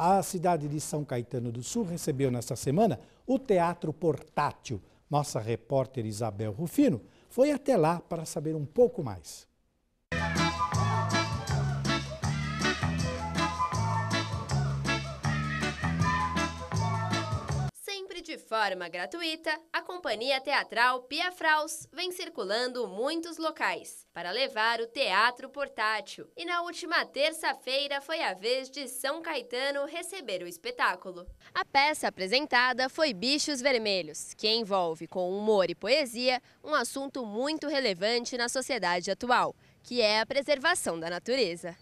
A cidade de São Caetano do Sul recebeu nesta semana o Teatro Portátil. Nossa repórter Isabel Rufino foi até lá para saber um pouco mais. forma gratuita, a companhia teatral Pia Fraus vem circulando muitos locais para levar o teatro portátil. E na última terça-feira foi a vez de São Caetano receber o espetáculo. A peça apresentada foi Bichos Vermelhos, que envolve com humor e poesia um assunto muito relevante na sociedade atual, que é a preservação da natureza.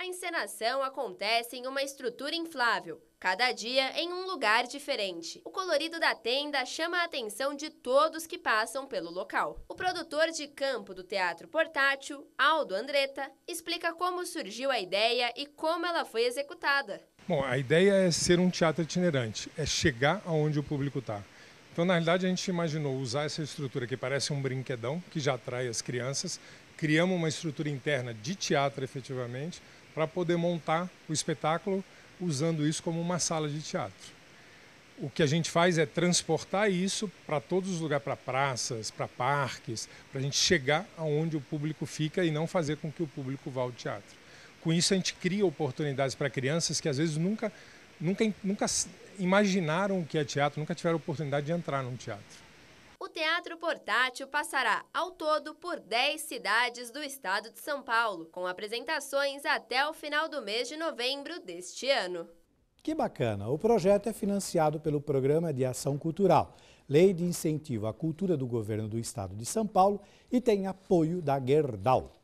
A encenação acontece em uma estrutura inflável, cada dia em um lugar diferente. O colorido da tenda chama a atenção de todos que passam pelo local. O produtor de campo do Teatro Portátil, Aldo Andretta, explica como surgiu a ideia e como ela foi executada. Bom, a ideia é ser um teatro itinerante, é chegar aonde o público está. Então, na realidade, a gente imaginou usar essa estrutura que parece um brinquedão, que já atrai as crianças, criamos uma estrutura interna de teatro efetivamente, para poder montar o espetáculo usando isso como uma sala de teatro. O que a gente faz é transportar isso para todos os lugares, para praças, para parques, para a gente chegar aonde o público fica e não fazer com que o público vá ao teatro. Com isso, a gente cria oportunidades para crianças que às vezes nunca nunca, nunca imaginaram o que é teatro, nunca tiveram oportunidade de entrar num teatro. O Teatro Portátil passará ao todo por 10 cidades do estado de São Paulo, com apresentações até o final do mês de novembro deste ano. Que bacana! O projeto é financiado pelo Programa de Ação Cultural, Lei de Incentivo à Cultura do Governo do Estado de São Paulo e tem apoio da Gerdau.